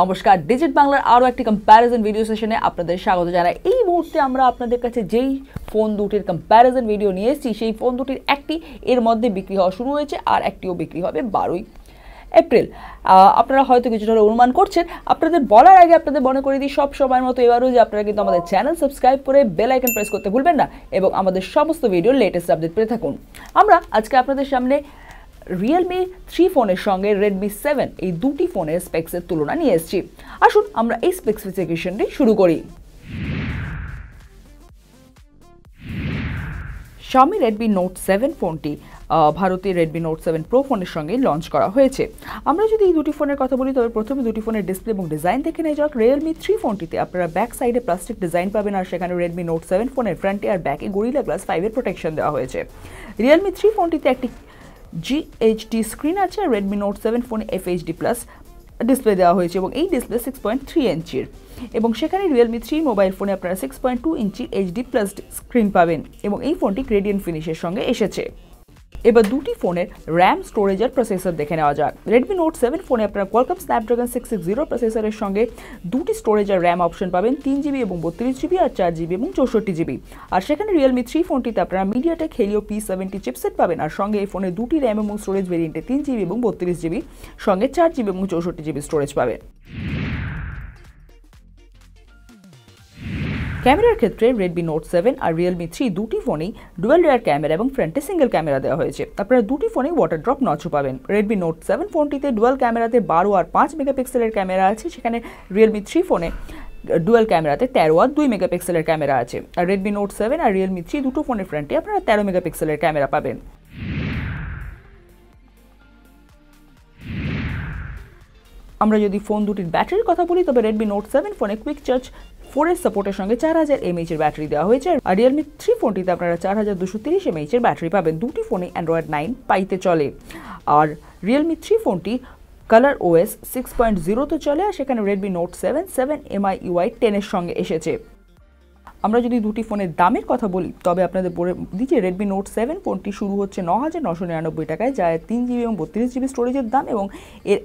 নমস্কার ডিজিট বাংলার আরও একটি কম্প্যারিজন ভিডিও সেশনে আপনাদের স্বাগত জানাই এই মুহূর্তে আমরা আপনাদের কাছে যেই ফোন দুটির কম্প্যারিজন ভিডিও নিয়ে এসেছি সেই ফোন দুটির একটি এর মধ্যে বিক্রি হওয়া শুরু হয়েছে আর একটিও বিক্রি হবে বারোই এপ্রিল আপনারা হয়তো কিছুটা অনুমান করছেন আপনাদের বলার আগে আপনাদের মনে করে দিই সব সময়ের মতো এবারও যে আপনারা কিন্তু আমাদের চ্যানেল সাবস্ক্রাইব করে বেল আইকন প্রেস করতে ভুলবেন না এবং আমাদের সমস্ত ভিডিও লেটেস্ট আপডেট পেয়ে থাকুন আমরা আজকে আপনাদের সামনে রিয়েলমি থ্রি ফোনের সঙ্গে রেডমি সেভেন এই দুটি ফোনের স্পেক্সের তুলনা নিয়ে এসেছি আসুন আমরা এই স্পেসিফিকেশনটি শুরু করি শাওমি রেডমি নোট সেভেন ফোনটি ভারতের রেডমি নোট সেভেন প্রো ফোনের সঙ্গে লঞ্চ করা হয়েছে আমরা যদি এই দুটি ফোনের কথা বলি তবে প্রথমে দুটি ফোনের ডিসপ্লে এবং ডিজাইন দেখে নেওয়া যাক রিয়েলমি থ্রি ফোনটিতে আপনারা ব্যাক সাইডে প্লাস্টিক ডিজাইন পাবেন আর সেখানে রেডমি নোট সেভেন ফোনের ফ্রন্টে আর ব্যাকে গরিলা গ্লাস ফাইভের প্রোটেকশন দেওয়া হয়েছে রিয়েলমি থ্রি ফোনটিতে একটি GHD স্ক্রিন আছে রেডমি নোট সেভেন ফোনে FHD+ প্লাস ডিসপ্লে দেওয়া হয়েছে এবং এই ডিসপ্লে সিক্স পয়েন্ট থ্রি ইঞ্চির এবং সেখানে রিয়েলমি থ্রি মোবাইল ফোনে আপনারা সিক্স পয়েন্ট টু ইঞ্চির এইচডি প্লাস স্ক্রিন পাবেন এবং এই ফোনটি গ্রেডিয়েন্ট ফিনিশের সঙ্গে এসেছে এবার দুটি ফোনের র্যাম স্টোরেজ আর প্রসেসর দেখে নেওয়া যাক রেডমি নোট সেভেন ফোনে আপনারা Qualcomm Snapdragon six six zero প্রসেসরের সঙ্গে দুটি স্টোরেজ আর র্যাম অপশন পাবেন তিন জিবি এবং বত্রিশ জিবি আর চার জিবি এবং চৌষট্টি জিবি আর সেখানে রিয়েলমি থ্রি ফোনটিতে আপনারা MediaTek Helio P seventy chipset পাবেন আর সঙ্গে এই ফোনে দুটি র্যাম এবং স্টোরেজ ভেরিয়েন্টে তিন জিবি এবং বত্রিশ জিবি সঙ্গে চার জিবি এবং চৌষট্টি জিবি স্টোরেজ পাবেন ক্যামেরার ক্ষেত্রে রেডমি নোট সেভেন আর রিয়েলমি থ্রি দুটি ফোনেই ডুয়েল রেয়ার ক্যামেরা এবং ফ্রন্টে সিঙ্গেল ক্যামেরা দেওয়া হয়েছে আপনারা দুটি ফোনেই ওয়াটার ড্রপ নচও পাবেন রেডমি নোট সেভেন ফোনটিতে ডুয়েল ক্যামেরাতে বারো আর পাঁচ মেগাপিক্সেলের ক্যামেরা আছে সেখানে রিয়েলমি থ্রি ফোনে ডুয়েল ক্যামেরাতে তেরো আর দুই মেগাপিক্সেলের ক্যামেরা আছে আর রেডমি নোট সেভেন আর রিয়েলমি থ্রি দুটো ফোনের ফ্রন্টে আপনারা তেরো মেগাপিক্সেলের ক্যামেরা পাবেন আমরা যদি ফোন দুটির ব্যাটারির কথা বলি তবে রেডমি নোট সেভেন ফোনে কুইক চার্জ ফোর এস সাপোর্টের সঙ্গে চার হাজার এমএইচ এর ব্যাটারি দেওয়া হয়েছে আর রিয়েলমি থ্রি ফোনটিতে আপনারা চার হাজার দুশো তিরিশ এমএইচ এর ব্যাটারি পাবেন দুটি ফোনে অ্যান্ড্রয়েড নাইন পাইতে চলে আর রিয়েলমি থ্রি ফোনটি কালার ওএস সিক্স পয়েন্ট জিরোতে চলে আর সেখানে Redmi Note seven seven MI UI টেনের সঙ্গে এসেছে আমরা যদি দুটি ফোনের দামের কথা বলি তবে আপনাদের বলে দিচ্ছি রেডমি নোট সেভেন ফোনটি শুরু হচ্ছে ন হাজার নশো নিরানব্বই টাকায় যা তিন জিবি এবং বত্রিশ জিবি স্টোরেজের দাম এবং এর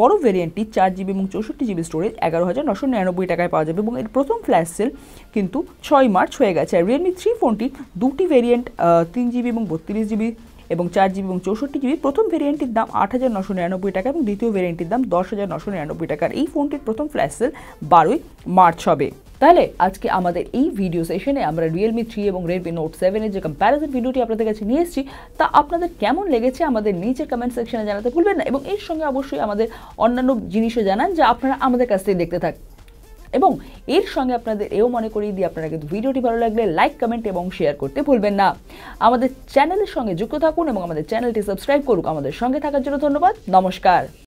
বড় ভেরিয়েন্টটি চার জিবি এবং চৌষট্টি জিবি স্টোরেজ এগারো হাজার নশো নিরানব্বই টাকায় পাওয়া যাবে এবং এর প্রথম ফ্ল্যাশ সেল কিন্তু ছয় মার্চ হয়ে গেছে আর রিয়েলমি থ্রি ফোনটি দুটি ভেরিয়েন্ট তিন জিবি এবং বত্রিশ জিবি এবং চার জিবি এবং চৌষট্টি জিবি প্রথম ভেরিয়েন্টটির দাম আট হাজার নশো নিরানব্বই টাকা এবং দ্বিতীয় ভেরিয়েন্টটির দাম দশ হাজার নশো নিরানব্বই টাকার এই ফোনটির প্রথম ফ্ল্যাশ সেল বারোই মার্চ হবে তাহলে আজকে আমাদের এই ভিডিও সেশনে আমরা রিয়েলমি থ্রি এবং রেডমি নোট সেভেনের যে কম্প্যারিজন ভিডিওটি আপনাদের কাছে নিয়ে এসেছি তা আপনাদের কেমন লেগেছে আমাদের নিচে কমেন্ট সেকশনে জানাতে ভুলবেন না এবং এর সঙ্গে অবশ্যই আমাদের অন্যান্য জিনিসও জানান যা আপনারা আমাদের কাছ থেকে দেখতে থাকেন এবং এর সঙ্গে আপনাদের এও মনে করিয়ে দিয়ে আপনারা কিন্তু ভিডিওটি ভালো লাগলে লাইক কমেন্ট এবং শেয়ার করতে ভুলবেন না আমাদের চ্যানেলের সঙ্গে যুক্ত থাকুন এবং আমাদের চ্যানেলটি সাবস্ক্রাইব করুক আমাদের সঙ্গে থাকার জন্য ধন্যবাদ নমস্কার